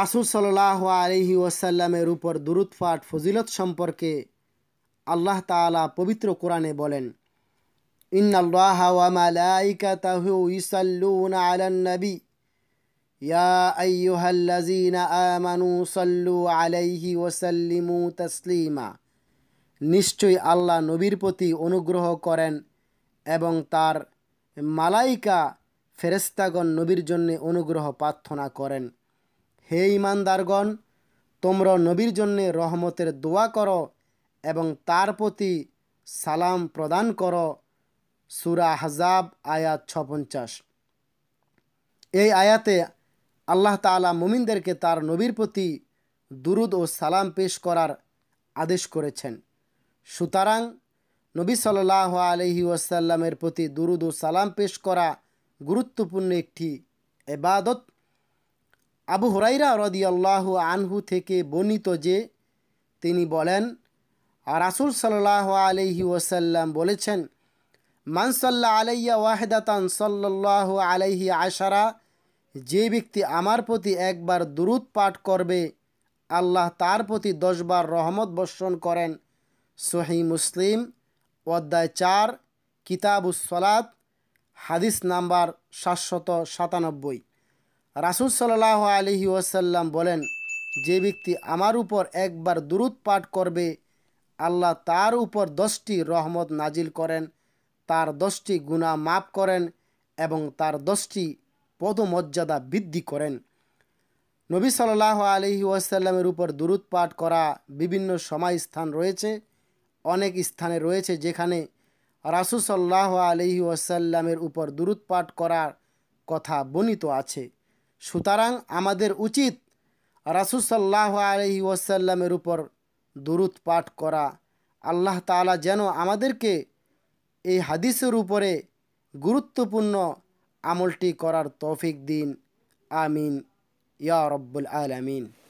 রাসুল সাল্লাহ আলহি ওয়াসাল্লামের উপর দুরুৎপাট ফজিলত সম্পর্কে আল্লাহ তালা পবিত্র কোরআনে বলেন ইন্নাল্লাহ নিশ্চয়ই আল্লাহ নবীর প্রতি অনুগ্রহ করেন এবং তার মালাইকা ফেরেস্তাগণ নবীর জন্য অনুগ্রহ প্রার্থনা করেন হে ইমানদারগণ তোমরা নবীর জন্য রহমতের দোয়া করো এবং তার প্রতি সালাম প্রদান করো সুরা হজাব আয়াত ছপঞ্চাশ এই আয়াতে আল্লাহ তালা মুমিনদেরকে তার নবীর প্রতি দুরুদ ও সালাম পেশ করার আদেশ করেছেন সুতরাং নবী সাল্লাহ আলহি ওয়াসাল্লামের প্রতি দুরুদ ও সালাম পেশ করা গুরুত্বপূর্ণ একটি এবাদত আবু হরাইরা আল্লাহ আনহু থেকে বর্ণিত যে তিনি বলেন রাসুল সাল্লাহ আলহি ওসাল্লাম বলেছেন মানসাল্লা আলাইয়া ওয়াহেদাতান সাল্লাহ আলাইহি আশারা যে ব্যক্তি আমার প্রতি একবার দুরুদ পাঠ করবে আল্লাহ তার প্রতি দশবার রহমত বর্ষণ করেন সোহি মুসলিম অধ্যায় চার কিতাবুসলাত হাদিস নাম্বার সাতশত সাতানব্বই রাসুল সাল্লাহ আলহি ওয়াসাল্লাম বলেন যে ব্যক্তি আমার উপর একবার দুরুদ পাঠ করবে আল্লাহ তার উপর দশটি রহমত নাজিল করেন তার দশটি গুণা মাফ করেন এবং তার দশটি পদমর্যাদা বৃদ্ধি করেন নবী সাল্লাহ আলহি ওয়াসাল্লামের উপর দুরুদ পাঠ করা বিভিন্ন সময় স্থান রয়েছে অনেক স্থানে রয়েছে যেখানে রাসুসল্লাহ আলহি ওয়াসাল্লামের উপর দুরুৎ পাঠ করার কথা বর্ণিত আছে সুতরাং আমাদের উচিত রাসুসল্লাহ আলহি ওয়াসাল্লামের উপর দূরত পাঠ করা আল্লাহ তালা যেন আমাদেরকে এই হাদিসের উপরে গুরুত্বপূর্ণ আমলটি করার তৌফিক দিন আমিন ইয়া রব্বুল আমিন